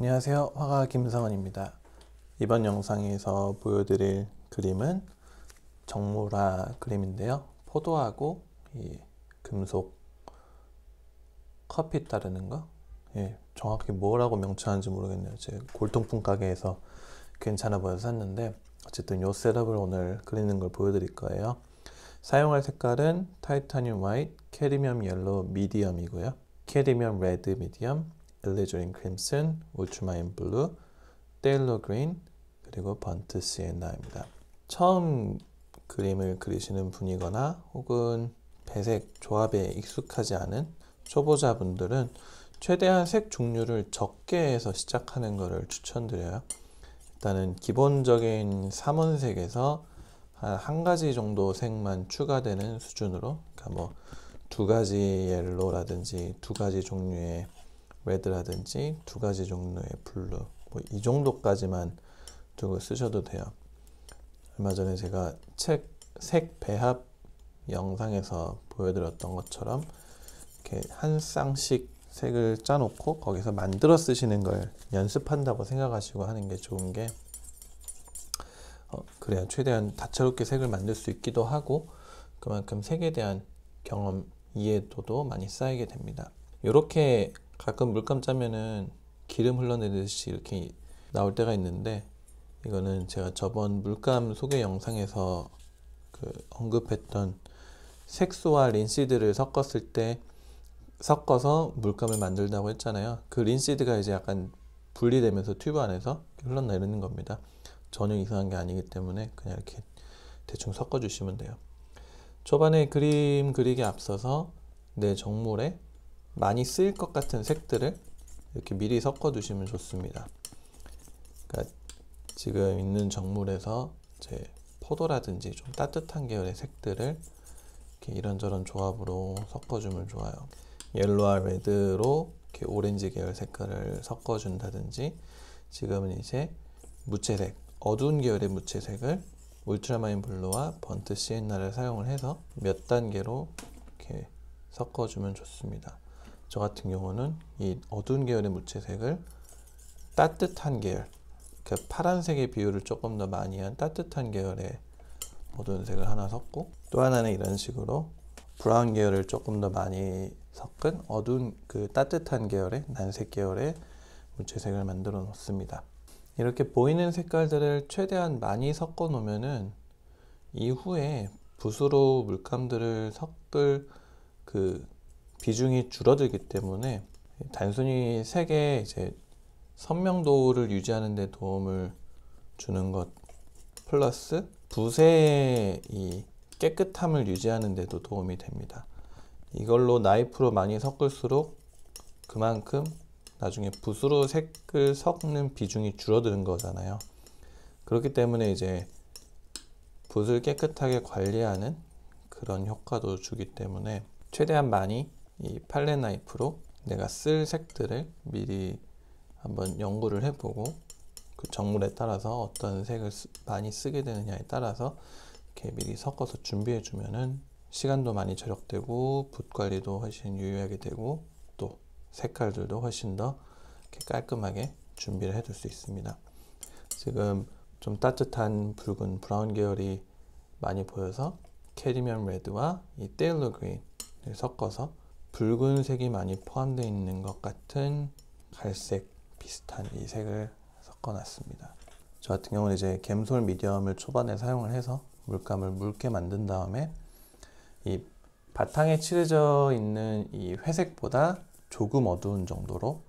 안녕하세요. 화가 김성원입니다. 이번 영상에서 보여드릴 그림은 정모라 그림인데요. 포도하고 금속 커피 따르는 거 예, 정확히 뭐라고 명칭하는지 모르겠네요. 제 골동품 가게에서 괜찮아 보여서 샀는데 어쨌든 요 셋업을 오늘 그리는 걸 보여드릴 거예요. 사용할 색깔은 타이타늄 화이트, 캐리미엄 옐로 미디엄이고요. 캐리미엄 레드 미디엄, 엘리조린 크림슨, 울트마인 블루, 데일러 그린, 그리고 번트 시엔나입니다. 처음 그림을 그리시는 분이거나 혹은 배색 조합에 익숙하지 않은 초보자분들은 최대한 색 종류를 적게 해서 시작하는 것을 추천드려요. 일단은 기본적인 3원색에서 한, 한 가지 정도 색만 추가되는 수준으로 그러니까 뭐두 가지 옐로라든지 두 가지 종류의 레드라든지두 가지 종류의 블루 뭐 이 정도까지만 두고 쓰셔도 돼요. 얼마 전에 제가 책 색 배합 영상에서 보여드렸던 것처럼 이렇게 한 쌍씩 색을 짜놓고 거기서 만들어 쓰시는 걸 연습한다고 생각하시고 하는 게 좋은 게 어, 그래야 최대한 다채롭게 색을 만들 수 있기도 하고 그만큼 색에 대한 경험 이해도도 많이 쌓이게 됩니다. 이렇게 가끔 물감 짜면은 기름 흘러내듯이 이렇게 나올 때가 있는데 이거는 제가 저번 물감 소개 영상에서 그 언급했던 색소와 린시드를 섞었을 때 섞어서 물감을 만들다고 했잖아요. 그 린시드가 이제 약간 분리되면서 튜브 안에서 흘러내리는 겁니다. 전혀 이상한 게 아니기 때문에 그냥 이렇게 대충 섞어주시면 돼요. 초반에 그림 그리기 앞서서 내 정물에 많이 쓰일 것 같은 색들을 이렇게 미리 섞어 두시면 좋습니다. 그러니까 지금 있는 정물에서 이제 포도라든지 좀 따뜻한 계열의 색들을 이렇게 이런저런 조합으로 섞어주면 좋아요. 옐로와 레드로 이렇게 오렌지 계열 색깔을 섞어준다든지 지금은 이제 무채색, 어두운 계열의 무채색을 울트라마인 블루와 번트 시엔나를 사용을 해서 몇 단계로 이렇게 섞어주면 좋습니다. 저 같은 경우는 이 어두운 계열의 물체색을 따뜻한 계열, 그 파란색의 비율을 조금 더 많이 한 따뜻한 계열의 어두운 색을 하나 섞고 또 하나는 이런 식으로 브라운 계열을 조금 더 많이 섞은 어두운 그 따뜻한 계열의 난색 계열의 물체색을 만들어 놓습니다. 이렇게 보이는 색깔들을 최대한 많이 섞어 놓으면은 이후에 붓으로 물감들을 섞을 그 비중이 줄어들기 때문에 단순히 색의 이제 선명도를 유지하는 데 도움을 주는 것 플러스 붓의 이 깨끗함을 유지하는 데도 도움이 됩니다. 이걸로 나이프로 많이 섞을수록 그만큼 나중에 붓으로 색을 섞는 비중이 줄어드는 거잖아요. 그렇기 때문에 이제 붓을 깨끗하게 관리하는 그런 효과도 주기 때문에 최대한 많이 이 팔레 나이프로 내가 쓸 색들을 미리 한번 연구를 해보고 그 정물에 따라서 어떤 색을 많이 쓰게 되느냐에 따라서 이렇게 미리 섞어서 준비해 주면은 시간도 많이 절약되고 붓 관리도 훨씬 유의하게 되고 또 색깔들도 훨씬 더 깔끔하게 준비를 해둘 수 있습니다. 지금 좀 따뜻한 붉은 브라운 계열이 많이 보여서 캐리면 레드와 이 테일러 그린을 섞어서 붉은색이 많이 포함되어 있는 것 같은 갈색 비슷한 이 색을 섞어놨습니다. 저 같은 경우는 이제 갬솔 미디엄을 초반에 사용을 해서 물감을 묽게 만든 다음에 이 바탕에 칠해져 있는 이 회색보다 조금 어두운 정도로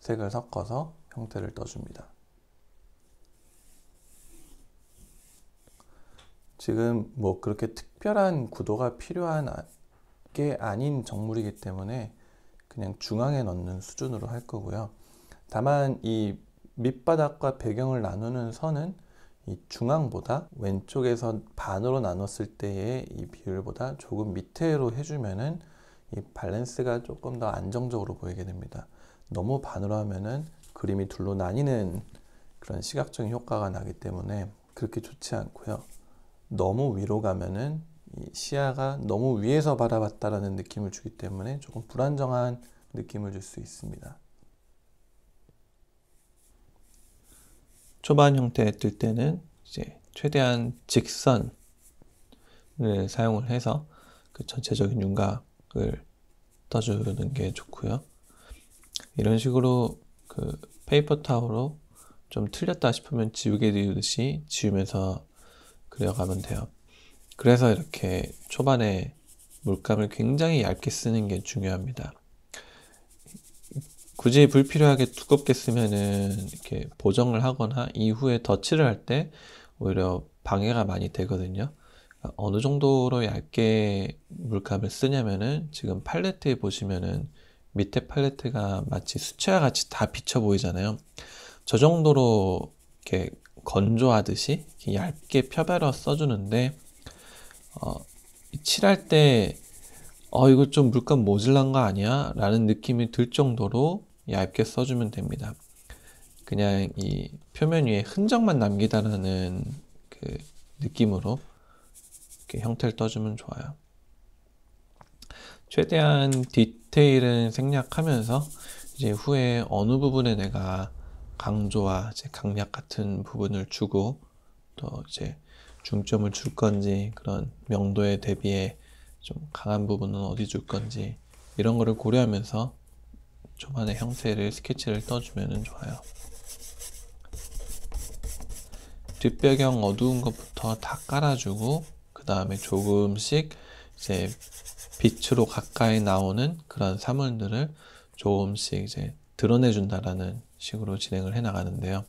색을 섞어서 형태를 떠줍니다. 지금 뭐 그렇게 특별한 구도가 필요한 아- 게 아닌 정물이기 때문에 그냥 중앙에 넣는 수준으로 할 거고요. 다만 이 밑바닥과 배경을 나누는 선은 이 중앙보다 왼쪽에서 반으로 나눴을 때의 이 비율보다 조금 밑에로 해주면은 이 밸런스가 조금 더 안정적으로 보이게 됩니다. 너무 반으로 하면은 그림이 둘로 나뉘는 그런 시각적인 효과가 나기 때문에 그렇게 좋지 않고요. 너무 위로 가면은 시야가 너무 위에서 바라봤다라는 느낌을 주기 때문에 조금 불안정한 느낌을 줄 수 있습니다. 초반 형태에 뜰 때는 이제 최대한 직선을 사용을 해서 그 전체적인 윤곽을 떠주는 게 좋고요. 이런 식으로 그 페이퍼 타워로 좀 틀렸다 싶으면 지우개 지우듯이 지우면서 그려가면 돼요. 그래서 이렇게 초반에 물감을 굉장히 얇게 쓰는 게 중요합니다. 굳이 불필요하게 두껍게 쓰면은 이렇게 보정을 하거나 이후에 덧칠을 할 때 오히려 방해가 많이 되거든요. 그러니까 어느 정도로 얇게 물감을 쓰냐면은 지금 팔레트에 보시면은 밑에 팔레트가 마치 수채화 같이 다 비쳐 보이잖아요. 저 정도로 이렇게 건조하듯이 이렇게 얇게 펴바로 써주는데 어, 칠할 때 어, 이거 좀 물감 모질란 거 아니야? 라는 느낌이 들 정도로 얇게 써주면 됩니다. 그냥 이 표면 위에 흔적만 남기다라는 그 느낌으로 이렇게 형태를 떠주면 좋아요. 최대한 디테일은 생략하면서 이제 후에 어느 부분에 내가 강조와 강약 같은 부분을 주고 또 이제 중점을 줄 건지 그런 명도에 대비해 좀 강한 부분은 어디 줄 건지 이런 거를 고려하면서 초반의 형태를 스케치를 떠주면 좋아요. 뒷배경 어두운 것부터 다 깔아주고 그 다음에 조금씩 이제 빛으로 가까이 나오는 그런 사물들을 조금씩 이제 드러내준다라는 식으로 진행을 해 나가는데요.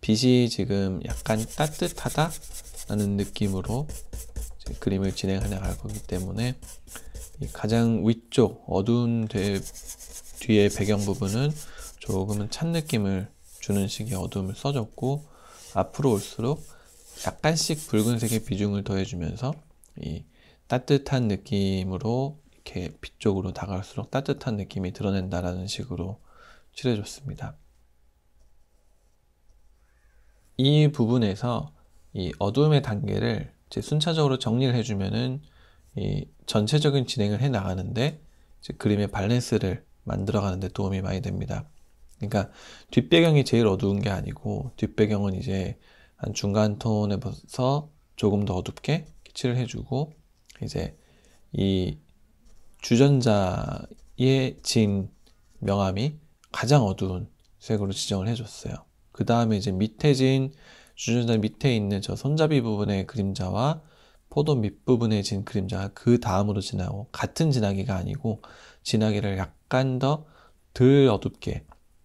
빛이 지금 약간 따뜻하다 라는 느낌으로 그림을 진행해 나갈 거기 때문에 가장 위쪽 어두운 데, 뒤에 배경 부분은 조금은 찬 느낌을 주는 식의 어둠을 써줬고 앞으로 올수록 약간씩 붉은색의 비중을 더해주면서 이 따뜻한 느낌으로 이렇게 빛 쪽으로 다가갈수록 따뜻한 느낌이 드러낸다라는 식으로 칠해줬습니다. 이 부분에서 이 어두움의 단계를 이제 순차적으로 정리를 해주면은 이 전체적인 진행을 해 나가는데 그림의 밸런스를 만들어 가는데 도움이 많이 됩니다. 그러니까 뒷배경이 제일 어두운 게 아니고 뒷배경은 이제 한 중간 톤에서 조금 더 어둡게 칠을 해주고 이제 이 주전자의 진 명암이 가장 어두운 색으로 지정을 해줬어요. 그 다음에 이제 밑에 진 주전자 밑에 있는 저 손잡이 부분의 그림자와 포도 밑부분에 진 그림자가 그 다음으로 지나고 같은 진하기가 아니고 진하기를 약간 더 덜 어둡게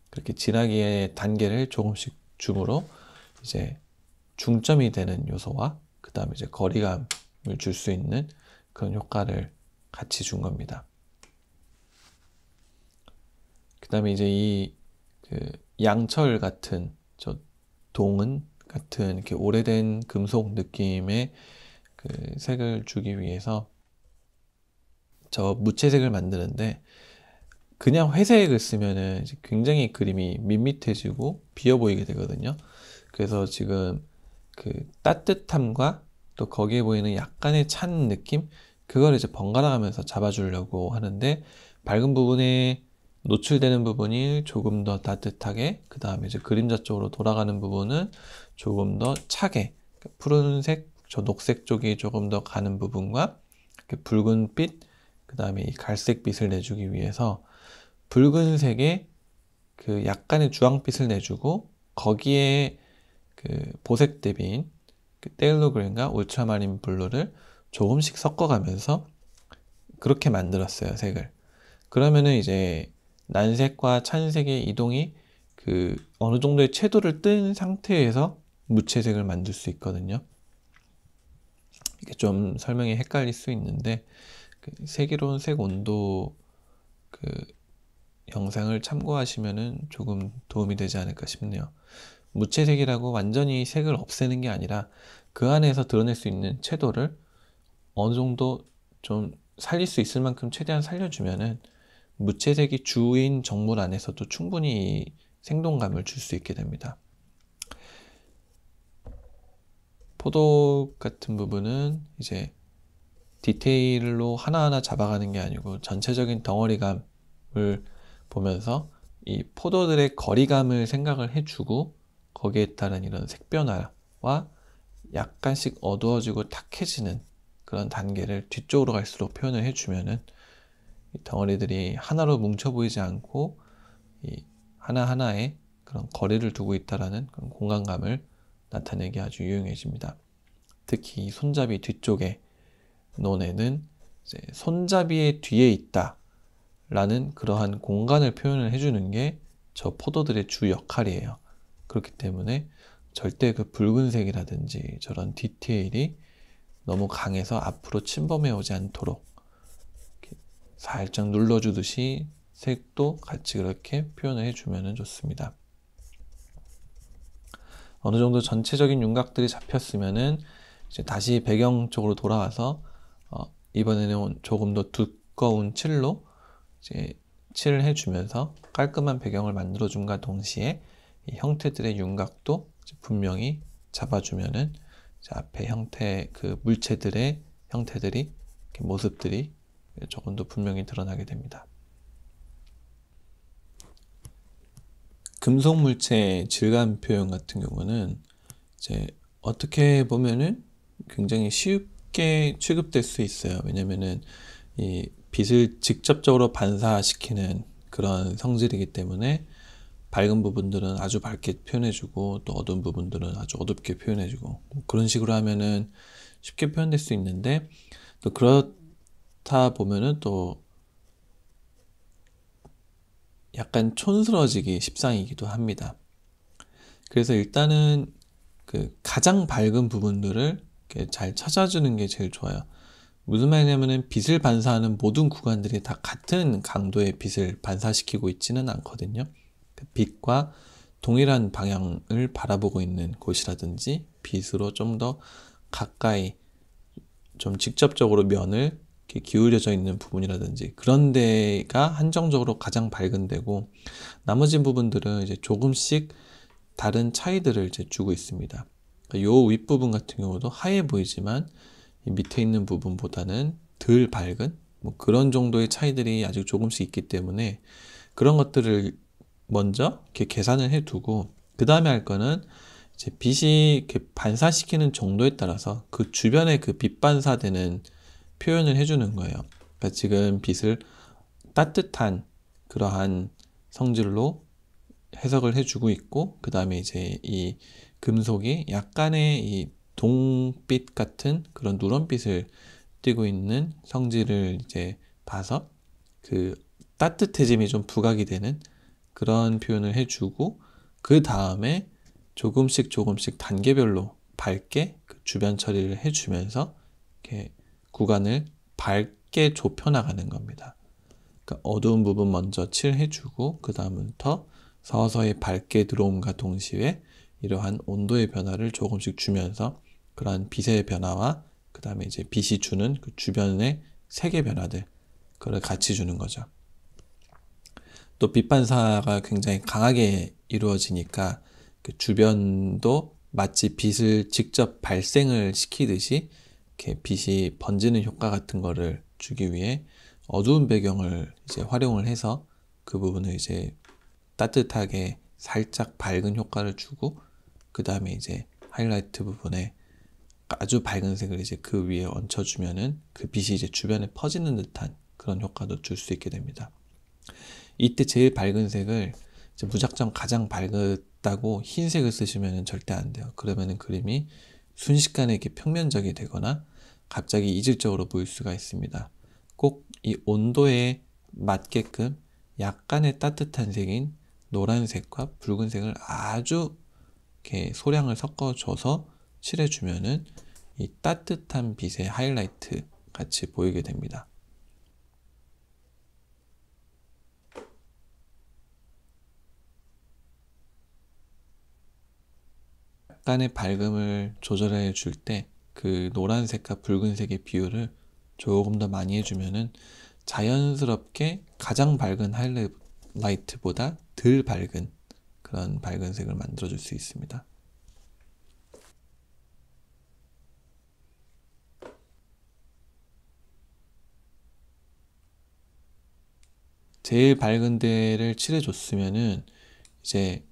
그렇게 진하기의 단계를 조금씩 줌으로 이제 중점이 되는 요소와 그 다음에 이제 거리감을 줄 수 있는 그런 효과를 같이 준 겁니다. 그 다음에 이제 이 그 양철 같은 저 동은 같은 이렇게 오래된 금속 느낌의 그 색을 주기 위해서 저 무채색을 만드는데 그냥 회색을 쓰면은 굉장히 그림이 밋밋해지고 비어 보이게 되거든요. 그래서 지금 그 따뜻함과 또 거기에 보이는 약간의 찬 느낌 그걸 이제 번갈아가면서 잡아주려고 하는데 밝은 부분에 노출되는 부분이 조금 더 따뜻하게 그 다음에 이제 그림자 쪽으로 돌아가는 부분은 조금 더 차게 그러니까 푸른색 저 녹색 쪽이 조금 더 가는 부분과 붉은빛 그 다음에 이 갈색빛을 내주기 위해서 붉은색에 그 약간의 주황빛을 내주고 거기에 그 보색 대비인 그 떼일로 그린과 울트라마린 블루를 조금씩 섞어가면서 그렇게 만들었어요 색을 그러면은 이제 난색과 찬색의 이동이 그 어느 정도의 채도를 뜬 상태에서 무채색을 만들 수 있거든요. 이게 좀 설명이 헷갈릴 수 있는데 그 세기로운 색 온도 그 영상을 참고하시면은 조금 도움이 되지 않을까 싶네요. 무채색이라고 완전히 색을 없애는 게 아니라 그 안에서 드러낼 수 있는 채도를 어느 정도 좀 살릴 수 있을 만큼 최대한 살려주면은 무채색이 주인 정물 안에서도 충분히 생동감을 줄 수 있게 됩니다. 포도 같은 부분은 이제 디테일로 하나하나 잡아가는 게 아니고 전체적인 덩어리감을 보면서 이 포도들의 거리감을 생각을 해주고 거기에 따른 이런 색변화와 약간씩 어두워지고 탁해지는 그런 단계를 뒤쪽으로 갈수록 표현을 해주면은 덩어리들이 하나로 뭉쳐 보이지 않고 하나하나에 그런 거리를 두고 있다라는 그런 공간감을 나타내기 아주 유용해집니다. 특히 손잡이 뒤쪽에 논에는 손잡이의 뒤에 있다 라는 그러한 공간을 표현을 해주는 게 저 포도들의 주 역할이에요. 그렇기 때문에 절대 그 붉은색이라든지 저런 디테일이 너무 강해서 앞으로 침범해 오지 않도록 살짝 눌러주듯이 색도 같이 그렇게 표현을 해주면 좋습니다. 어느 정도 전체적인 윤곽들이 잡혔으면은 이제 다시 배경 쪽으로 돌아와서 어, 이번에는 조금 더 두꺼운 칠로 이제 칠을 해주면서 깔끔한 배경을 만들어준과 동시에 형태들의 윤곽도 분명히 잡아주면은 앞에 형태 그 물체들의 형태들이 모습들이 조건도 분명히 드러나게 됩니다. 금속 물체의 질감 표현 같은 경우는 이제 어떻게 보면은 굉장히 쉽게 취급될 수 있어요. 왜냐면은 이 빛을 직접적으로 반사시키는 그런 성질이기 때문에 밝은 부분들은 아주 밝게 표현해주고 또 어두운 부분들은 아주 어둡게 표현해주고 뭐 그런 식으로 하면은 쉽게 표현될 수 있는데 또 그렇 타 보면은 또 약간 촌스러워지기 십상이기도 합니다. 그래서 일단은 그 가장 밝은 부분들을 잘 찾아주는 게 제일 좋아요. 무슨 말이냐면은 빛을 반사하는 모든 구간들이 다 같은 강도의 빛을 반사시키고 있지는 않거든요. 빛과 그 동일한 방향을 바라보고 있는 곳이라든지 빛으로 좀 더 가까이 좀 직접적으로 면을 기울여져 있는 부분이라든지 그런 데가 한정적으로 가장 밝은 데고 나머지 부분들은 이제 조금씩 다른 차이들을 이제 주고 있습니다. 이 그러니까 윗부분 같은 경우도 하얘 보이지만 밑에 있는 부분보다는 덜 밝은 뭐 그런 정도의 차이들이 아직 조금씩 있기 때문에 그런 것들을 먼저 이렇게 계산을 해두고 그 다음에 할 거는 이제 빛이 이렇게 반사시키는 정도에 따라서 그 주변에 그 빛 반사되는 표현을 해주는 거예요. 그러니까 지금 빛을 따뜻한 그러한 성질로 해석을 해주고 있고 그 다음에 이제 이 금속이 약간의 이 동빛 같은 그런 누런빛을 띄고 있는 성질을 이제 봐서 그 따뜻해짐이 좀 부각이 되는 그런 표현을 해주고 그 다음에 조금씩 조금씩 단계별로 밝게 그 주변 처리를 해주면서 이렇게 구간을 밝게 좁혀나가는 겁니다. 그러니까 어두운 부분 먼저 칠해주고 그 다음부터 서서히 밝게 들어옴과 동시에 이러한 온도의 변화를 조금씩 주면서 그러한 빛의 변화와 그 다음에 이제 빛이 주는 그 주변의 색의 변화들 그걸 같이 주는 거죠. 또 빛반사가 굉장히 강하게 이루어지니까 그 주변도 마치 빛을 직접 발생을 시키듯이 이렇게 빛이 번지는 효과 같은 거를 주기 위해 어두운 배경을 이제 활용을 해서 그 부분을 이제 따뜻하게 살짝 밝은 효과를 주고 그 다음에 이제 하이라이트 부분에 아주 밝은 색을 이제 그 위에 얹혀주면은 그 빛이 이제 주변에 퍼지는 듯한 그런 효과도 줄 수 있게 됩니다. 이때 제일 밝은 색을 무작정 가장 밝았다고 흰색을 쓰시면 절대 안 돼요. 그러면은 그림이 순식간에 이게 평면적이 되거나 갑자기 이질적으로 보일 수가 있습니다. 꼭 이 온도에 맞게끔 약간의 따뜻한 색인 노란색과 붉은색을 아주 이렇게 소량을 섞어줘서 칠해주면은 이 따뜻한 빛의 하이라이트 같이 보이게 됩니다. 약간의 밝음을 조절해 줄 때 그 노란색과 붉은색의 비율을 조금 더 많이 해주면은 자연스럽게 가장 밝은 하이라이트보다 덜 밝은 그런 밝은 색을 만들어 줄 수 있습니다. 제일 밝은 데를 칠해줬으면은 이제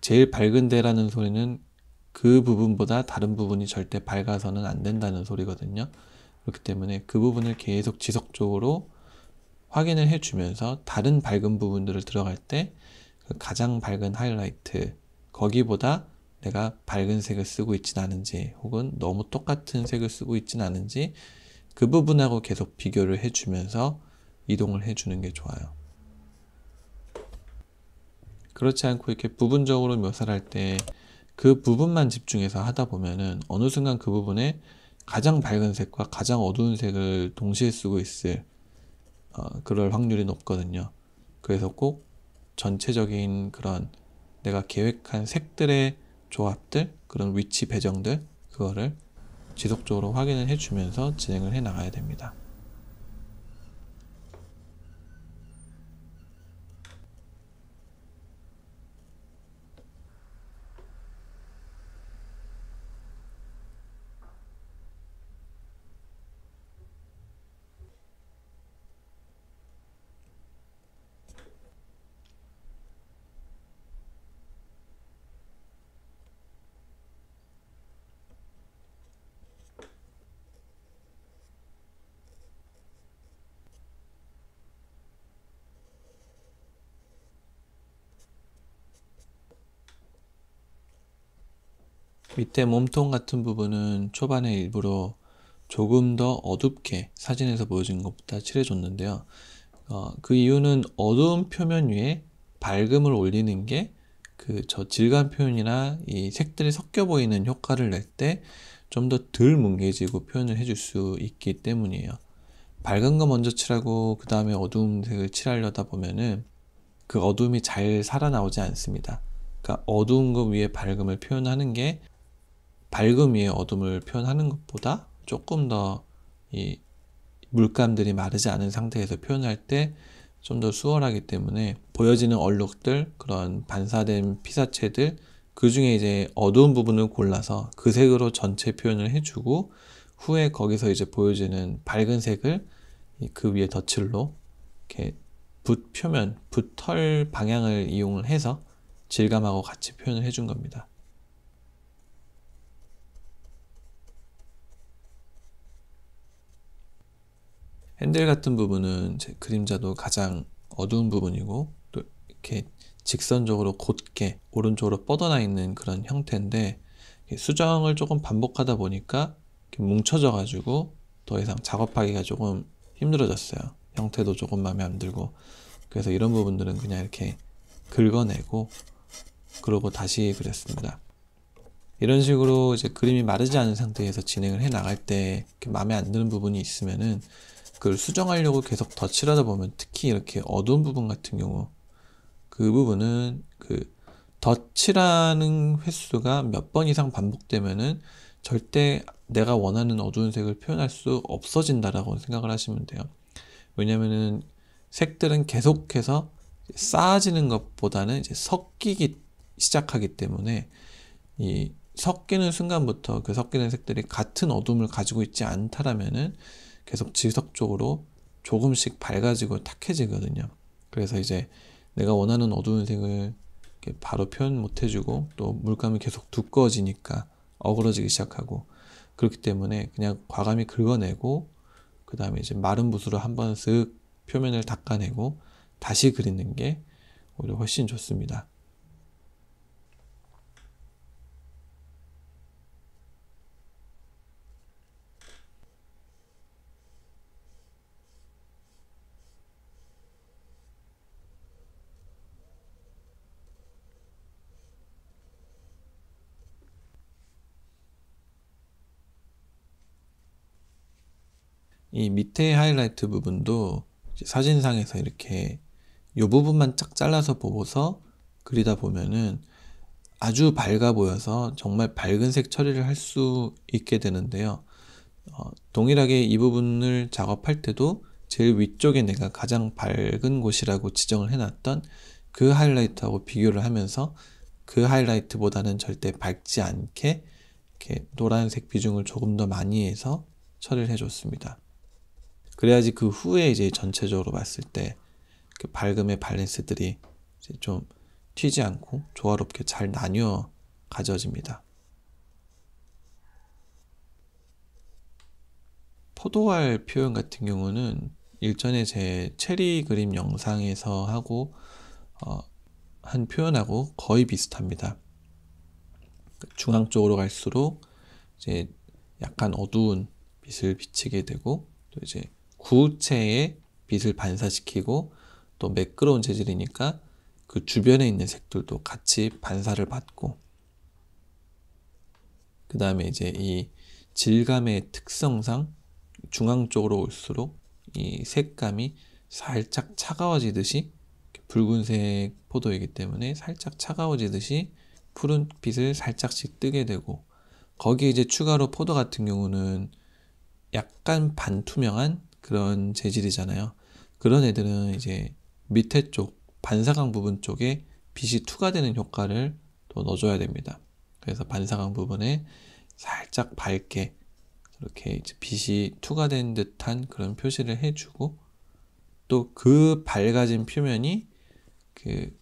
제일 밝은 데라는 소리는 그 부분보다 다른 부분이 절대 밝아서는 안 된다는 소리거든요. 그렇기 때문에 그 부분을 계속 지속적으로 확인을 해주면서 다른 밝은 부분들을 들어갈 때 그 가장 밝은 하이라이트 거기보다 내가 밝은 색을 쓰고 있진 않은지 혹은 너무 똑같은 색을 쓰고 있진 않은지 그 부분하고 계속 비교를 해주면서 이동을 해주는 게 좋아요. 그렇지 않고 이렇게 부분적으로 묘사를 할때 그 부분만 집중해서 하다 보면은 어느 순간 그 부분에 가장 밝은 색과 가장 어두운 색을 동시에 쓰고 있을 어, 그럴 확률이 높거든요. 그래서 꼭 전체적인 그런 내가 계획한 색들의 조합들, 그런 위치 배정들, 그거를 지속적으로 확인을 해주면서 진행을 해 나가야 됩니다. 밑에 몸통 같은 부분은 초반에 일부러 조금 더 어둡게 사진에서 보여진 것보다 칠해줬는데요. 어, 그 이유는 어두운 표면 위에 밝음을 올리는 게 그 저 질감 표현이나 이 색들이 섞여 보이는 효과를 낼 때 좀 더 덜 뭉개지고 표현을 해줄 수 있기 때문이에요. 밝은 거 먼저 칠하고 그 다음에 어두운 색을 칠하려다 보면은 그 어둠이 잘 살아나오지 않습니다. 그러니까 어두운 거 위에 밝음을 표현하는 게 밝음 위에 어둠을 표현하는 것보다 조금 더 이 물감들이 마르지 않은 상태에서 표현할 때 좀 더 수월하기 때문에 보여지는 얼룩들 그런 반사된 피사체들 그 중에 이제 어두운 부분을 골라서 그 색으로 전체 표현을 해주고 후에 거기서 이제 보여지는 밝은 색을 그 위에 덧칠로 이렇게 붓 표면, 붓 털 방향을 이용을 해서 질감하고 같이 표현을 해준 겁니다. 핸들 같은 부분은 그림자도 가장 어두운 부분이고 또 이렇게 직선적으로 곧게 오른쪽으로 뻗어나 있는 그런 형태인데 수정을 조금 반복하다 보니까 뭉쳐져 가지고 더 이상 작업하기가 조금 힘들어졌어요 형태도 조금 마음에 안 들고 그래서 이런 부분들은 그냥 이렇게 긁어내고 그러고 다시 그렸습니다 이런 식으로 이제 그림이 마르지 않은 상태에서 진행을 해 나갈 때 마음에 안 드는 부분이 있으면은 그걸 수정하려고 계속 덧칠하다 보면 특히 이렇게 어두운 부분 같은 경우 그 부분은 그 덧칠하는 횟수가 몇 번 이상 반복되면은 절대 내가 원하는 어두운 색을 표현할 수 없어진다라고 생각을 하시면 돼요. 왜냐면은 색들은 계속해서 쌓아지는 것보다는 이제 섞이기 시작하기 때문에 이 섞이는 순간부터 그 섞이는 색들이 같은 어둠을 가지고 있지 않다라면은 계속 지속적으로 조금씩 밝아지고 탁해지거든요. 그래서 이제 내가 원하는 어두운 색을 바로 표현 못 해주고 또 물감이 계속 두꺼워지니까 어그러지기 시작하고 그렇기 때문에 그냥 과감히 긁어내고 그 다음에 이제 마른 붓으로 한번 쓱 표면을 닦아내고 다시 그리는 게 오히려 훨씬 좋습니다. 이 밑에 하이라이트 부분도 사진상에서 이렇게 이 부분만 쫙 잘라서 보고서 그리다 보면은 아주 밝아 보여서 정말 밝은 색 처리를 할 수 있게 되는데요. 어, 동일하게 이 부분을 작업할 때도 제일 위쪽에 내가 가장 밝은 곳이라고 지정을 해놨던 그 하이라이트하고 비교를 하면서 그 하이라이트보다는 절대 밝지 않게 이렇게 노란색 비중을 조금 더 많이 해서 처리를 해줬습니다. 그래야지 그 후에 이제 전체적으로 봤을 때 그 밝음의 밸런스들이 이제 좀 튀지 않고 조화롭게 잘 나뉘어 가져집니다. 포도알 표현 같은 경우는 일전에 제 체리 그림 영상에서 하고 어, 한 표현하고 거의 비슷합니다. 그 중앙 쪽으로 갈수록 이제 약간 어두운 빛을 비치게 되고 또 이제 구체의 빛을 반사시키고 또 매끄러운 재질이니까 그 주변에 있는 색들도 같이 반사를 받고 그 다음에 이제 이 질감의 특성상 중앙 쪽으로 올수록 이 색감이 살짝 차가워지듯이 붉은색 포도이기 때문에 살짝 차가워지듯이 푸른 빛을 살짝씩 뜨게 되고 거기에 이제 추가로 포도 같은 경우는 약간 반투명한 그런 재질이잖아요. 그런 애들은 이제 밑에 쪽 반사광 부분 쪽에 빛이 투과되는 효과를 또 넣어줘야 됩니다. 그래서 반사광 부분에 살짝 밝게 이렇게 빛이 투과된 듯한 그런 표시를 해주고 또 그 밝아진 표면이 그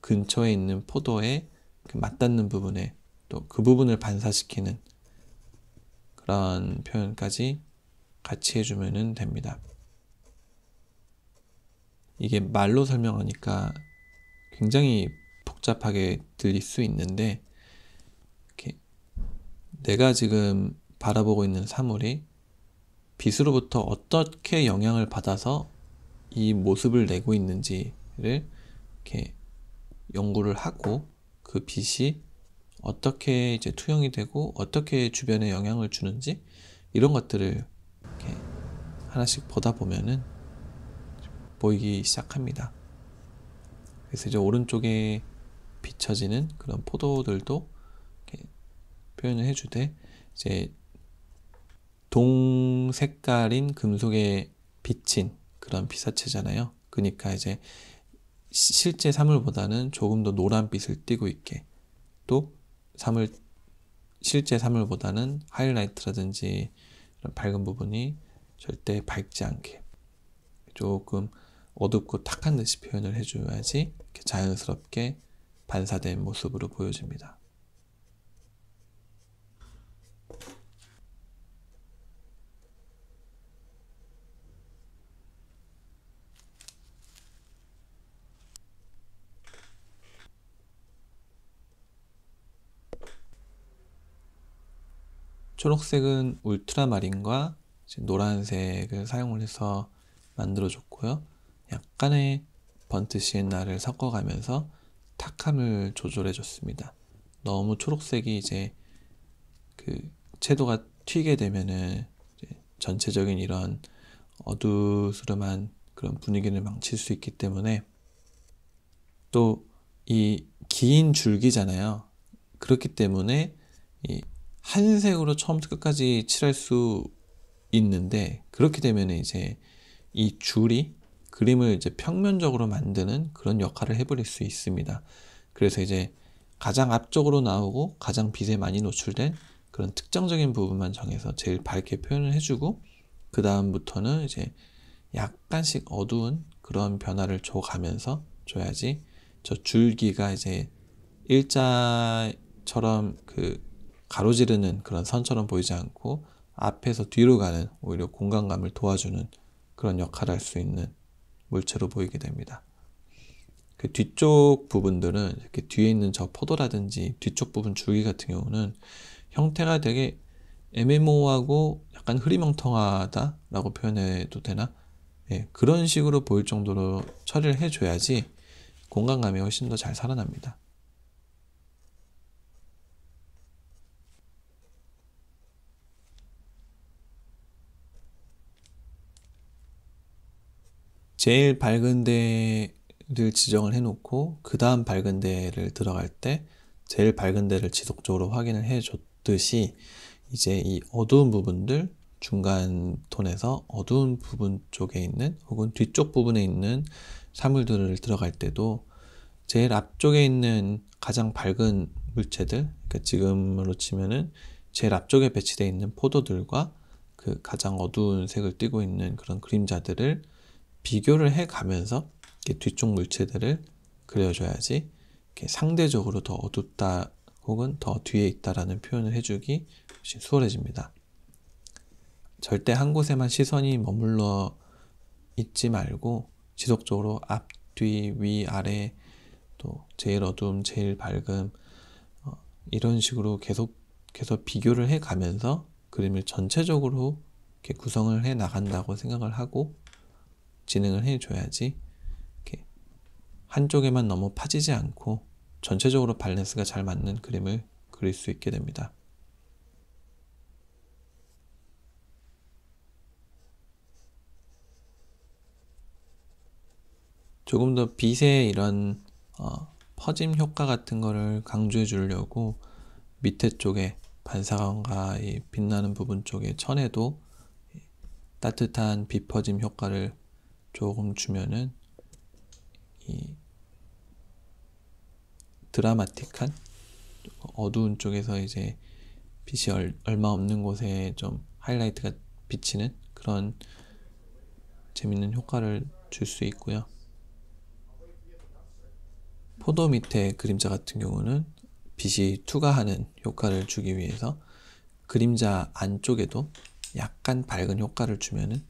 근처에 있는 포도에 그 맞닿는 부분에 또 그 부분을 반사시키는 그런 표현까지 같이 해주면 됩니다. 이게 말로 설명하니까 굉장히 복잡하게 들릴 수 있는데 이렇게 내가 지금 바라보고 있는 사물이 빛으로부터 어떻게 영향을 받아서 이 모습을 내고 있는지를 이렇게 연구를 하고 그 빛이 어떻게 이제 투영이 되고 어떻게 주변에 영향을 주는지 이런 것들을 하나씩 보다 보면은 보이기 시작합니다. 그래서 이제 오른쪽에 비춰지는 그런 포도들도 표현을 해주되 이제 동 색깔인 금속에 비친 그런 피사체잖아요. 그러니까 이제 실제 사물보다는 조금 더 노란빛을 띠고 있게 또 사물 실제 사물보다는 하이라이트라든지 밝은 부분이 절대 밝지 않게 조금 어둡고 탁한 듯이 표현을 해줘야지 이렇게 자연스럽게 반사된 모습으로 보여집니다. 초록색은 울트라마린과 노란색을 사용을 해서 만들어줬고요. 약간의 번트 시엔나를 섞어가면서 탁함을 조절해줬습니다. 너무 초록색이 이제 그 채도가 튀게 되면은 전체적인 이런 어두스름한 그런 분위기를 망칠 수 있기 때문에 또 이 긴 줄기잖아요. 그렇기 때문에 이 한색으로 처음부터 끝까지 칠할 수 있는데 그렇게 되면 이제 이 줄이 그림을 이제 평면적으로 만드는 그런 역할을 해버릴 수 있습니다. 그래서 이제 가장 앞쪽으로 나오고 가장 빛에 많이 노출된 그런 특정적인 부분만 정해서 제일 밝게 표현을 해주고 그 다음부터는 이제 약간씩 어두운 그런 변화를 줘가면서 줘야지 저 줄기가 이제 일자처럼 그 가로지르는 그런 선처럼 보이지 않고 앞에서 뒤로 가는 오히려 공간감을 도와주는 그런 역할을 할 수 있는 물체로 보이게 됩니다. 그 뒤쪽 부분들은 이렇게 뒤에 있는 저 포도라든지 뒤쪽 부분 줄기 같은 경우는 형태가 되게 애매모호하고 약간 흐리멍텅하다라고 표현해도 되나? 예, 그런 식으로 보일 정도로 처리를 해줘야지 공간감이 훨씬 더 잘 살아납니다. 제일 밝은 데를 지정을 해놓고 그 다음 밝은 데를 들어갈 때 제일 밝은 데를 지속적으로 확인을 해줬듯이 이제 이 어두운 부분들 중간 톤에서 어두운 부분 쪽에 있는 혹은 뒤쪽 부분에 있는 사물들을 들어갈 때도 제일 앞쪽에 있는 가장 밝은 물체들 그러니까 지금으로 치면은 제일 앞쪽에 배치되어 있는 포도들과 그 가장 어두운 색을 띠고 있는 그런 그림자들을 비교를 해 가면서 뒤쪽 물체들을 그려줘야지 상대적으로 더 어둡다 혹은 더 뒤에 있다라는 표현을 해주기 훨씬 수월해집니다. 절대 한 곳에만 시선이 머물러 있지 말고 지속적으로 앞, 뒤, 위, 아래 또 제일 어둠, 제일 밝음 어, 이런 식으로 계속 계속 비교를 해 가면서 그림을 전체적으로 구성을 해 나간다고 생각을 하고 진행을 해줘야지 한쪽에만 너무 파지지 않고 전체적으로 밸런스가 잘 맞는 그림을 그릴 수 있게 됩니다. 조금 더 빛의 이런 어, 퍼짐 효과 같은 거를 강조해 주려고 밑에 쪽에 반사광과 빛나는 부분 쪽에 천에도 따뜻한 빛 퍼짐 효과를 조금 주면은 이 드라마틱한 어두운 쪽에서 이제 빛이 얼, 마 없는 곳에 좀 하이라이트가 비치는 그런 재밌는 효과를 줄 수 있고요. 포도 밑에 그림자 같은 경우는 빛이 투과하는 효과를 주기 위해서 그림자 안쪽에도 약간 밝은 효과를 주면은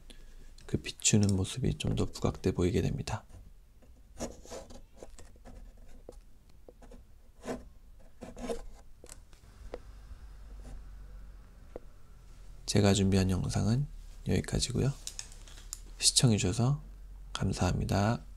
그 비추는 모습이 좀 더 부각돼 보이게 됩니다. 제가 준비한 영상은 여기까지고요. 시청해주셔서 감사합니다.